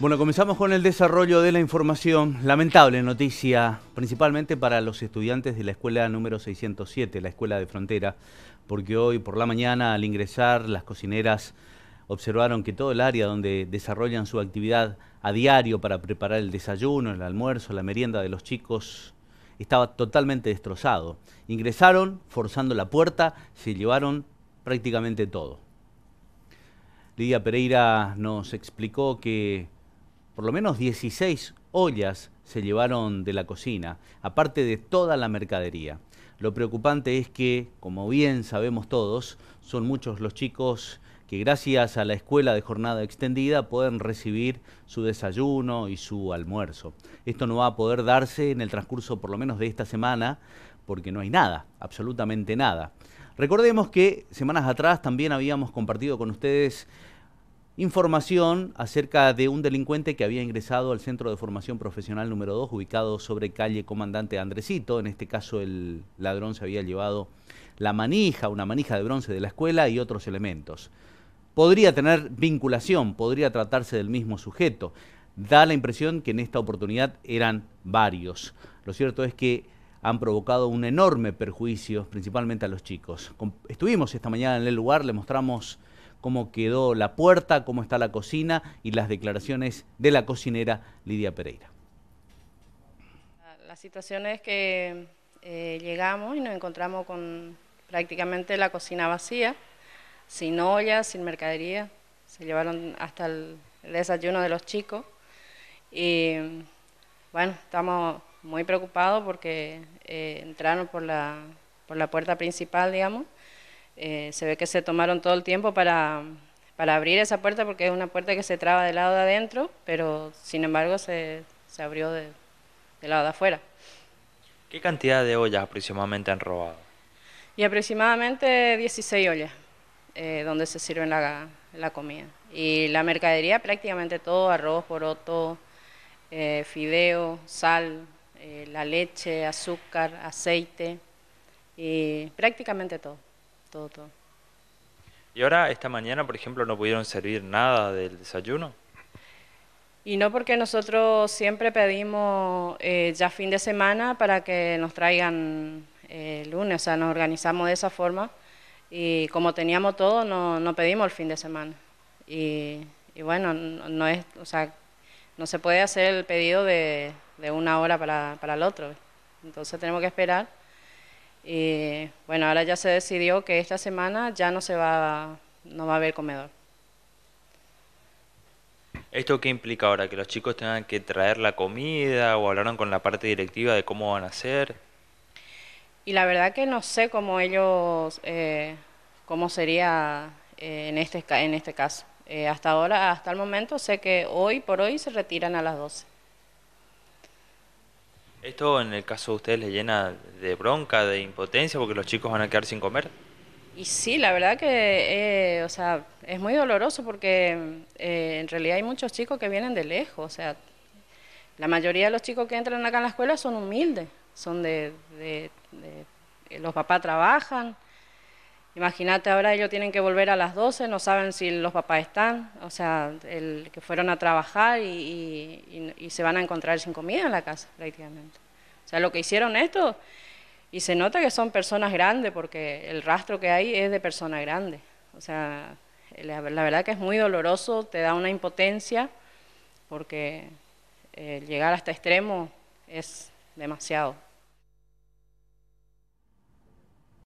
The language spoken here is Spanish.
Bueno, comenzamos con el desarrollo de la información. Lamentable noticia, principalmente para los estudiantes de la escuela número 607, la escuela de frontera, porque hoy por la mañana al ingresar las cocineras observaron que todo el área donde desarrollan su actividad a diario para preparar el desayuno, el almuerzo, la merienda de los chicos estaba totalmente destrozado. Ingresaron forzando la puerta, se llevaron prácticamente todo. Lidia Pereira nos explicó que por lo menos 16 ollas se llevaron de la cocina, aparte de toda la mercadería. Lo preocupante es que, como bien sabemos todos, son muchos los chicos que gracias a la escuela de jornada extendida pueden recibir su desayuno y su almuerzo. Esto no va a poder darse en el transcurso por lo menos de esta semana porque no hay nada, absolutamente nada. Recordemos que semanas atrás también habíamos compartido con ustedes información acerca de un delincuente que había ingresado al Centro de Formación Profesional número 2, ubicado sobre calle Comandante Andresito. En este caso, el ladrón se había llevado la manija, una manija de bronce de la escuela y otros elementos. Podría tener vinculación, podría tratarse del mismo sujeto. Da la impresión que en esta oportunidad eran varios. Lo cierto es que han provocado un enorme perjuicio, principalmente a los chicos. Estuvimos esta mañana en el lugar, le mostramos cómo quedó la puerta, cómo está la cocina y las declaraciones de la cocinera Lidia Pereira. La situación es que eh, llegamos y nos encontramos con prácticamente la cocina vacía, sin ollas, sin mercadería. Se llevaron hasta el, desayuno de los chicos. Y bueno, estamos muy preocupados porque eh, entraron por la, por la puerta principal, digamos, eh, se ve que se tomaron todo el tiempo para, para, abrir esa puerta porque es una puerta que se traba del lado de adentro, pero sin embargo se, se abrió de, del lado de afuera. ¿Qué cantidad de ollas aproximadamente han robado? Y aproximadamente 16 ollas eh, donde se sirven la, comida. Y la mercadería prácticamente todo, arroz, poroto, eh, fideo, sal, la leche, azúcar, aceite y prácticamente todo todo, ¿Y ahora esta mañana, por ejemplo, no pudieron servir nada del desayuno? Y no porque nosotros siempre pedimos eh, ya fin de semana para que nos traigan el eh, lunes, o sea, nos organizamos de esa forma y como teníamos todo, no, pedimos el fin de semana. Y, bueno, no, es, o sea, no se puede hacer el pedido de, de una hora para el otro, entonces tenemos que esperar y bueno, ahora ya se decidió que esta semana ya no se va, no va a haber comedor. ¿Esto qué implica ahora? ¿Que los chicos tengan que traer la comida o hablaron con la parte directiva de cómo van a hacer? Y la verdad que no sé cómo ellos, eh, cómo sería eh, en, este, en este caso. Eh, hasta ahora, hasta el momento, sé que hoy por hoy se retiran a las 12. ¿Esto en el caso de ustedes les llena de bronca, de impotencia, porque los chicos van a quedar sin comer? Y sí, la verdad que eh, o sea, es muy doloroso porque eh, en realidad hay muchos chicos que vienen de lejos. O sea, la mayoría de los chicos que entran acá en la escuela son humildes, son de los papás trabajan, Imagínate ahora ellos tienen que volver a las 12, no saben si los papás están, o sea, el, que fueron a trabajar y, se van a encontrar sin comida en la casa prácticamente. O sea, lo que hicieron esto, y se nota que son personas grandes porque el rastro que hay es de personas grandes. O sea, la, verdad que es muy doloroso, te da una impotencia porque eh, llegar hasta este extremo es demasiado.